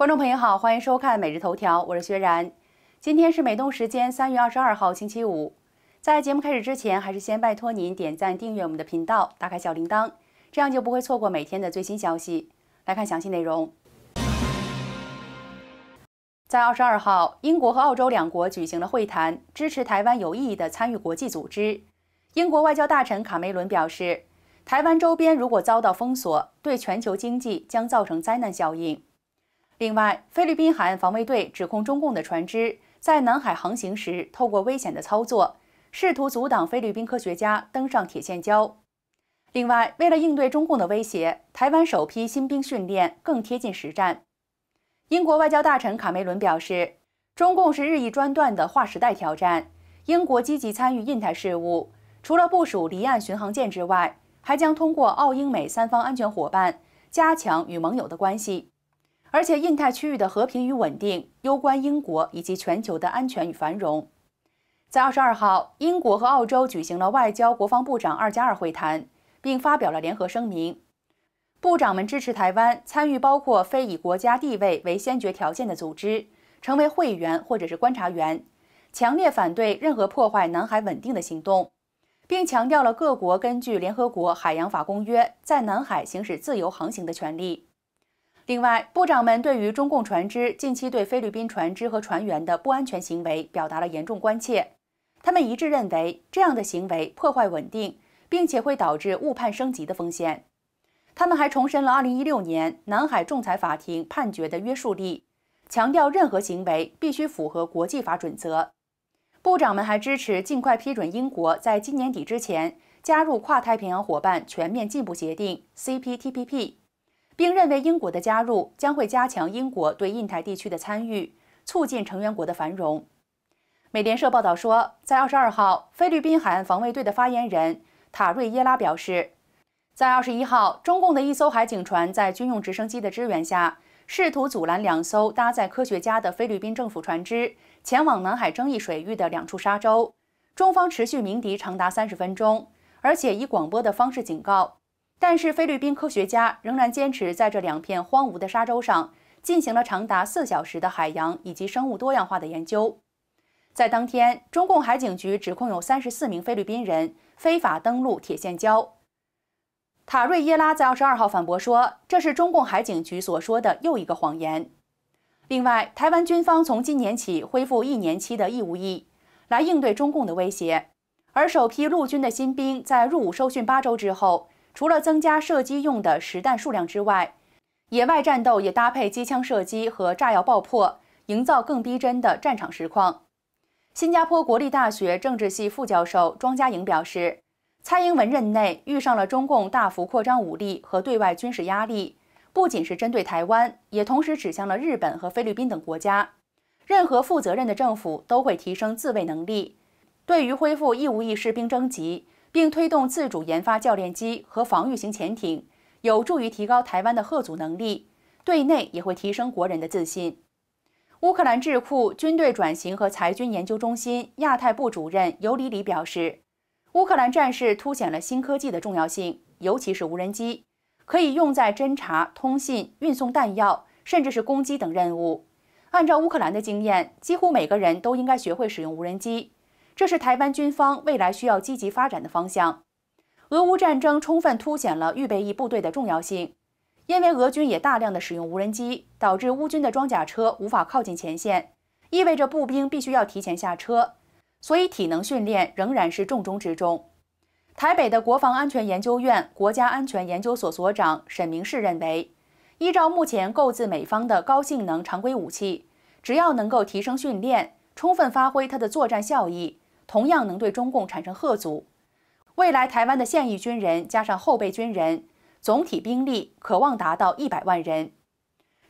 观众朋友好，欢迎收看《每日头条》，我是薛然。今天是美东时间三月二十二号星期五。在节目开始之前，还是先拜托您点赞、订阅我们的频道，打开小铃铛，这样就不会错过每天的最新消息。来看详细内容。在二十二号，英国和澳洲两国举行了会谈，支持台湾有意义的参与国际组织。英国外交大臣卡梅伦表示，台湾周边如果遭到封锁，对全球经济将造成灾难效应。另外，菲律宾海岸防卫队指控中共的船只在南海航行时，透过危险的操作，试图阻挡菲律宾科学家登上铁线礁。另外，为了应对中共的威胁，台湾首批新兵训练更贴近实战。英国外交大臣卡梅伦表示，中共是日益专断的划时代挑战。英国积极参与印太事务，除了部署离岸巡航舰之外，还将通过澳英美三方安全伙伴，加强与盟友的关系。而且，印太区域的和平与稳定攸关英国以及全球的安全与繁荣。在二十二号，英国和澳洲举行了外交、国防部长二加二会谈，并发表了联合声明。部长们支持台湾参与包括非以国家地位为先决条件的组织，成为会员或者是观察员。强烈反对任何破坏南海稳定的行动，并强调了各国根据联合国海洋法公约在南海行使自由航行的权利。另外，部长们对于中共船只近期对菲律宾船只和船员的不安全行为表达了严重关切。他们一致认为，这样的行为破坏稳定，并且会导致误判升级的风险。他们还重申了2016年南海仲裁法庭判决的约束力，强调任何行为必须符合国际法准则。部长们还支持尽快批准英国在今年底之前加入跨太平洋伙伴全面进步协定 （CPTPP）。并认为英国的加入将会加强英国对印太地区的参与，促进成员国的繁荣。美联社报道说，在二十二号，菲律宾海岸防卫队的发言人塔瑞耶拉表示，在二十一号，中共的一艘海警船在军用直升机的支援下，试图阻拦两艘搭载科学家的菲律宾政府船只前往南海争议水域的两处沙洲。中方持续鸣笛长达三十分钟，而且以广播的方式警告。但是菲律宾科学家仍然坚持在这两片荒芜的沙洲上进行了长达四小时的海洋以及生物多样化的研究。在当天，中共海警局指控有三十四名菲律宾人非法登陆铁线礁。塔瑞耶拉在二十二号反驳说：“这是中共海警局所说的又一个谎言。”另外，台湾军方从今年起恢复一年期的义务役，来应对中共的威胁。而首批陆军的新兵在入伍受训八周之后。除了增加射击用的实弹数量之外，野外战斗也搭配机枪射击和炸药爆破，营造更逼真的战场实况。新加坡国立大学政治系副教授庄家颖表示，蔡英文任内遇上了中共大幅扩张武力和对外军事压力，不仅是针对台湾，也同时指向了日本和菲律宾等国家。任何负责任的政府都会提升自卫能力。对于恢复义务役士兵征集。并推动自主研发教练机和防御型潜艇，有助于提高台湾的核组能力，对内也会提升国人的自信。乌克兰智库军队转型和裁军研究中心亚太部主任尤里里表示，乌克兰战事凸显了新科技的重要性，尤其是无人机，可以用在侦察、通信、运送弹药，甚至是攻击等任务。按照乌克兰的经验，几乎每个人都应该学会使用无人机。这是台湾军方未来需要积极发展的方向。俄乌战争充分凸显了预备役部队的重要性，因为俄军也大量的使用无人机，导致乌军的装甲车无法靠近前线，意味着步兵必须要提前下车。所以体能训练仍然是重中之重。台北的国防安全研究院国家安全研究所所长沈明士认为，依照目前购自美方的高性能常规武器，只要能够提升训练，充分发挥它的作战效益。同样能对中共产生吓阻。未来台湾的现役军人加上后备军人，总体兵力可望达到一百万人。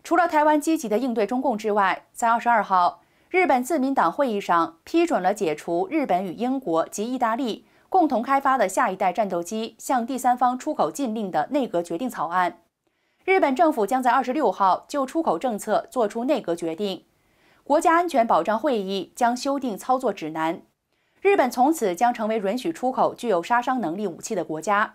除了台湾积极的应对中共之外，在二十二号，日本自民党会议上批准了解除日本与英国及意大利共同开发的下一代战斗机向第三方出口禁令的内阁决定草案。日本政府将在二十六号就出口政策作出内阁决定，国家安全保障会议将修订操作指南。日本从此将成为允许出口具有杀伤能力武器的国家。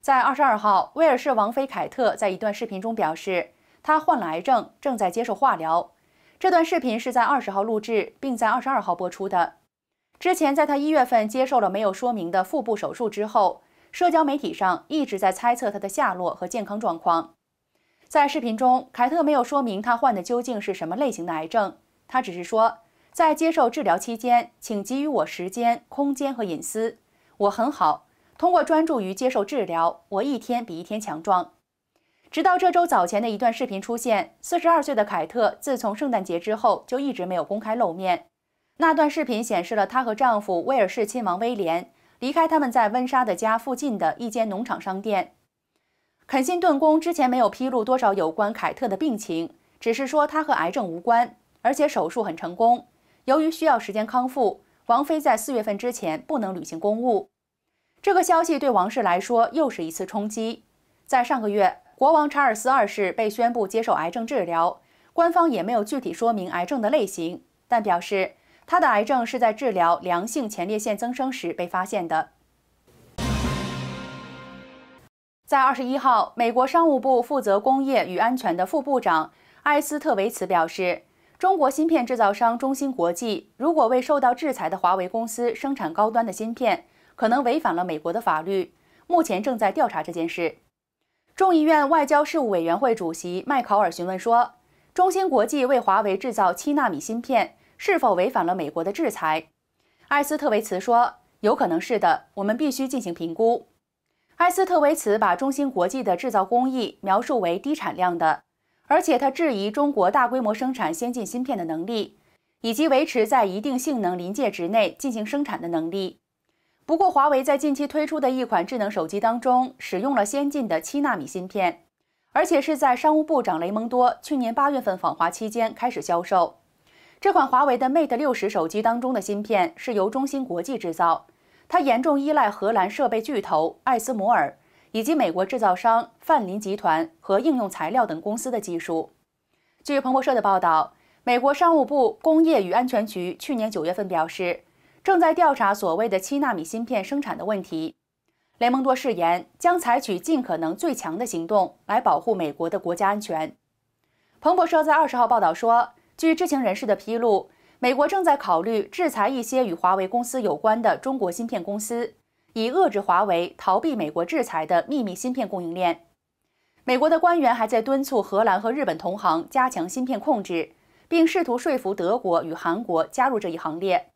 在二十二号，威尔士王妃凯特在一段视频中表示，她患了癌症，正在接受化疗。这段视频是在二十号录制，并在二十二号播出的。之前，在她一月份接受了没有说明的腹部手术之后，社交媒体上一直在猜测她的下落和健康状况。在视频中，凯特没有说明她患的究竟是什么类型的癌症，她只是说。在接受治疗期间，请给予我时间、空间和隐私。我很好，通过专注于接受治疗，我一天比一天强壮。直到这周早前的一段视频出现，四十二岁的凯特自从圣诞节之后就一直没有公开露面。那段视频显示了她和丈夫威尔士亲王威廉离开他们在温莎的家附近的一间农场商店。肯辛顿宫之前没有披露多少有关凯特的病情，只是说她和癌症无关，而且手术很成功。由于需要时间康复，王菲在四月份之前不能履行公务。这个消息对王室来说又是一次冲击。在上个月，国王查尔斯二世被宣布接受癌症治疗，官方也没有具体说明癌症的类型，但表示他的癌症是在治疗良性前列腺增生时被发现的。在二十一号，美国商务部负责工业与安全的副部长埃斯特维茨表示。中国芯片制造商中芯国际如果为受到制裁的华为公司生产高端的芯片，可能违反了美国的法律。目前正在调查这件事。众议院外交事务委员会主席麦考尔询问说：“中芯国际为华为制造七纳米芯片，是否违反了美国的制裁？”艾斯特维茨说：“有可能是的，我们必须进行评估。”艾斯特维茨把中芯国际的制造工艺描述为低产量的。而且他质疑中国大规模生产先进芯片的能力，以及维持在一定性能临界值内进行生产的能力。不过，华为在近期推出的一款智能手机当中使用了先进的七纳米芯片，而且是在商务部长雷蒙多去年八月份访华期间开始销售。这款华为的 Mate 六十手机当中的芯片是由中芯国际制造，它严重依赖荷兰设备巨头艾斯摩尔。以及美国制造商范林集团和应用材料等公司的技术。据彭博社的报道，美国商务部工业与安全局去年九月份表示，正在调查所谓的七纳米芯片生产的问题。雷蒙多誓言将采取尽可能最强的行动来保护美国的国家安全。彭博社在二十号报道说，据知情人士的披露，美国正在考虑制裁一些与华为公司有关的中国芯片公司。以遏制华为逃避美国制裁的秘密芯片供应链，美国的官员还在敦促荷兰和日本同行加强芯片控制，并试图说服德国与韩国加入这一行列，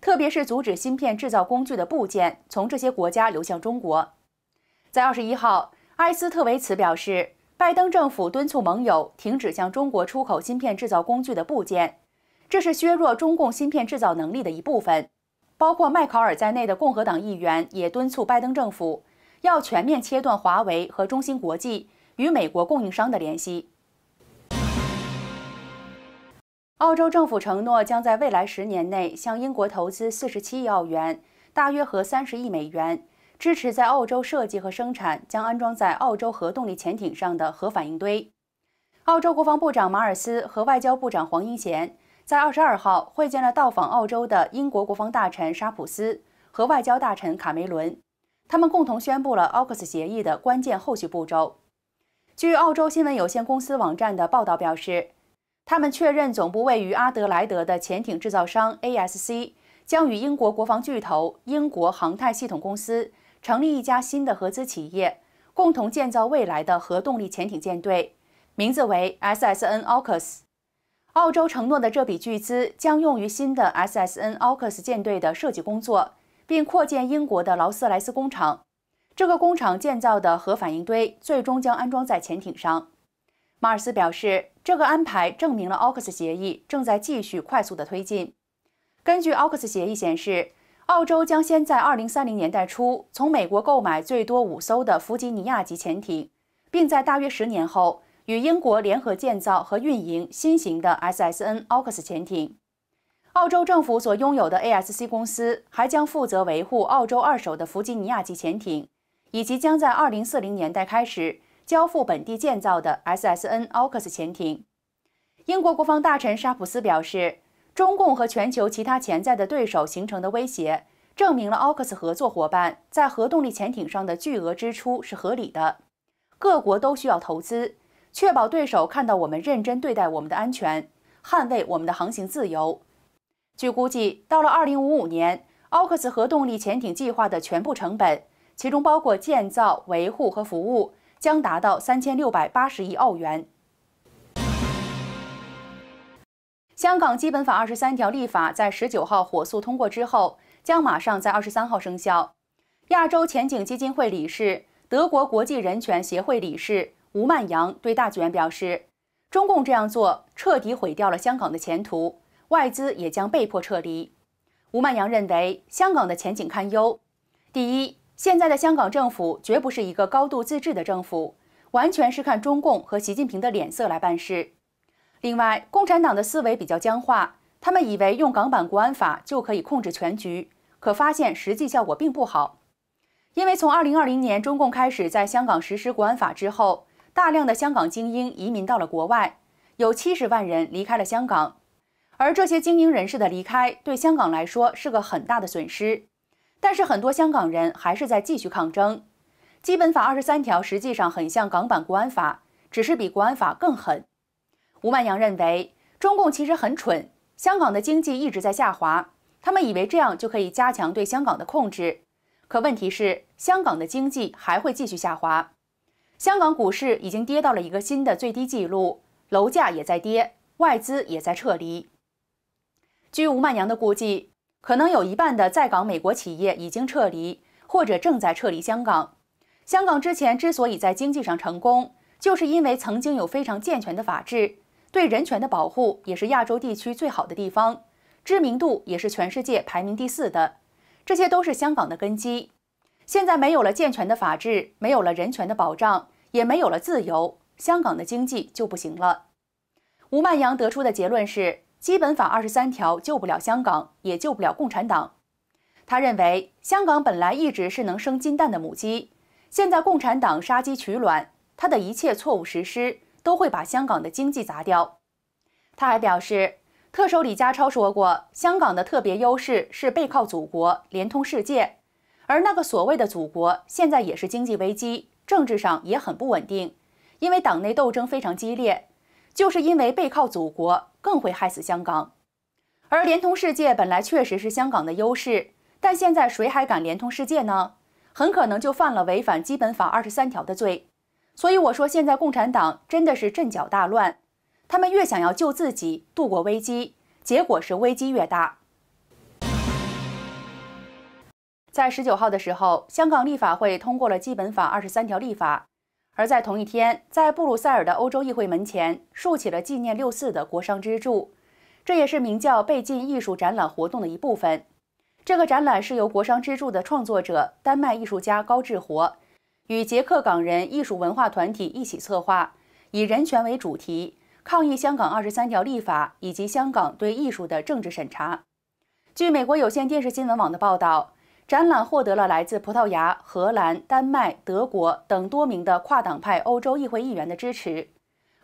特别是阻止芯片制造工具的部件从这些国家流向中国。在二十一号，埃斯特维茨表示，拜登政府敦促盟友停止向中国出口芯片制造工具的部件，这是削弱中共芯片制造能力的一部分。包括麦考尔在内的共和党议员也敦促拜登政府要全面切断华为和中芯国际与美国供应商的联系。澳洲政府承诺将在未来十年内向英国投资47亿澳元，大约合30亿美元，支持在澳洲设计和生产将安装在澳洲核动力潜艇上的核反应堆。澳洲国防部长马尔斯和外交部长黄英贤。在二十二号会见了到访澳洲的英国国防大臣沙普斯和外交大臣卡梅伦，他们共同宣布了奥克斯协议的关键后续步骤。据澳洲新闻有限公司网站的报道表示，他们确认总部位于阿德莱德的潜艇制造商 ASC 将与英国国防巨头英国航太系统公司成立一家新的合资企业，共同建造未来的核动力潜艇舰队，名字为 SSN 奥克斯。澳洲承诺的这笔巨资将用于新的 SSN 奥克斯舰队的设计工作，并扩建英国的劳斯莱斯工厂。这个工厂建造的核反应堆最终将安装在潜艇上。马尔斯表示，这个安排证明了奥克斯协议正在继续快速的推进。根据奥克斯协议显示，澳洲将先在二零三零年代初从美国购买最多五艘的弗吉尼亚级潜艇，并在大约十年后。与英国联合建造和运营新型的 SSN u k u s 潜艇。澳洲政府所拥有的 ASC 公司还将负责维护澳洲二手的弗吉尼亚级潜艇，以及将在2040年代开始交付本地建造的 SSN u k u s 潜艇。英国国防大臣沙普斯表示：“中共和全球其他潜在的对手形成的威胁，证明了 u k u s 合作伙伴在核动力潜艇上的巨额支出是合理的。各国都需要投资。”确保对手看到我们认真对待我们的安全，捍卫我们的航行自由。据估计，到了二零五五年，奥克斯核动力潜艇计划的全部成本，其中包括建造、维护和服务，将达到三千六百八十亿澳元。香港基本法二十三条立法在十九号火速通过之后，将马上在二十三号生效。亚洲前景基金会理事、德国国际人权协会理事。吴曼阳对《大纪元》表示：“中共这样做，彻底毁掉了香港的前途，外资也将被迫撤离。”吴曼阳认为，香港的前景堪忧。第一，现在的香港政府绝不是一个高度自治的政府，完全是看中共和习近平的脸色来办事。另外，共产党的思维比较僵化，他们以为用港版国安法就可以控制全局，可发现实际效果并不好。因为从2020年中共开始在香港实施国安法之后，大量的香港精英移民到了国外，有七十万人离开了香港，而这些精英人士的离开对香港来说是个很大的损失。但是很多香港人还是在继续抗争。基本法二十三条实际上很像港版国安法，只是比国安法更狠。吴曼阳认为，中共其实很蠢，香港的经济一直在下滑，他们以为这样就可以加强对香港的控制，可问题是香港的经济还会继续下滑。香港股市已经跌到了一个新的最低记录，楼价也在跌，外资也在撤离。据吴曼娘的估计，可能有一半的在港美国企业已经撤离，或者正在撤离香港。香港之前之所以在经济上成功，就是因为曾经有非常健全的法制，对人权的保护也是亚洲地区最好的地方，知名度也是全世界排名第四的，这些都是香港的根基。现在没有了健全的法治，没有了人权的保障，也没有了自由，香港的经济就不行了。吴曼阳得出的结论是：基本法二十三条救不了香港，也救不了共产党。他认为，香港本来一直是能生金蛋的母鸡，现在共产党杀鸡取卵，他的一切错误实施都会把香港的经济砸掉。他还表示，特首李家超说过，香港的特别优势是背靠祖国，连通世界。而那个所谓的祖国，现在也是经济危机，政治上也很不稳定，因为党内斗争非常激烈。就是因为背靠祖国，更会害死香港。而联通世界本来确实是香港的优势，但现在谁还敢联通世界呢？很可能就犯了违反基本法二十三条的罪。所以我说，现在共产党真的是阵脚大乱。他们越想要救自己渡过危机，结果是危机越大。在十九号的时候，香港立法会通过了《基本法》二十三条立法。而在同一天，在布鲁塞尔的欧洲议会门前竖起了纪念六四的国殇之柱，这也是名叫“被禁艺术”展览活动的一部分。这个展览是由国殇之柱的创作者、丹麦艺术家高志活与捷克港人艺术文化团体一起策划，以人权为主题，抗议香港二十三条立法以及香港对艺术的政治审查。据美国有线电视新闻网的报道。展览获得了来自葡萄牙、荷兰、丹麦、德国等多名的跨党派欧洲议会议员的支持。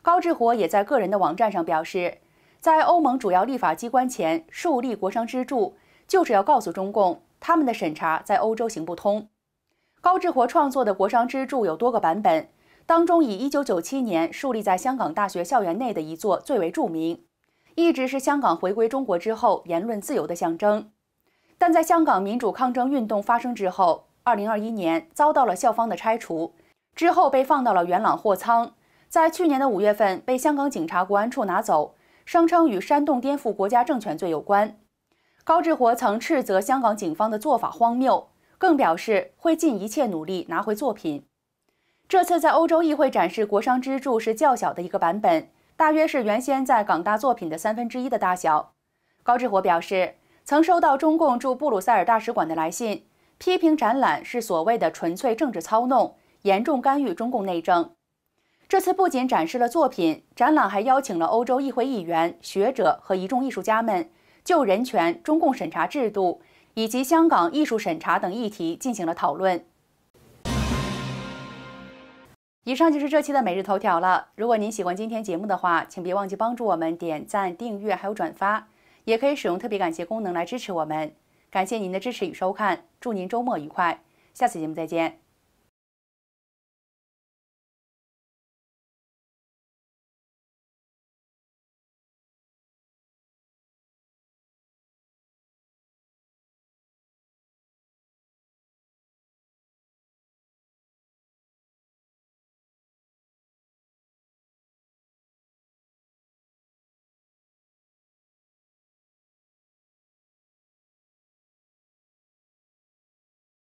高志活也在个人的网站上表示，在欧盟主要立法机关前树立国殇支柱，就是要告诉中共，他们的审查在欧洲行不通。高志活创作的国殇支柱有多个版本，当中以1997年树立在香港大学校园内的一座最为著名，一直是香港回归中国之后言论自由的象征。但在香港民主抗争运动发生之后，2021年遭到了校方的拆除，之后被放到了元朗货仓，在去年的五月份被香港警察国安处拿走，声称与煽动颠覆国家政权罪有关。高志活曾斥责香港警方的做法荒谬，更表示会尽一切努力拿回作品。这次在欧洲议会展示《国殇支柱》是较小的一个版本，大约是原先在港大作品的三分之一的大小。高志活表示。曾收到中共驻布鲁塞尔大使馆的来信，批评展览是所谓的纯粹政治操弄，严重干预中共内政。这次不仅展示了作品，展览还邀请了欧洲议会议员、学者和一众艺术家们，就人权、中共审查制度以及香港艺术审查等议题进行了讨论。以上就是这期的每日头条了。如果您喜欢今天节目的话，请别忘记帮助我们点赞、订阅还有转发。也可以使用特别感谢功能来支持我们。感谢您的支持与收看，祝您周末愉快！下次节目再见。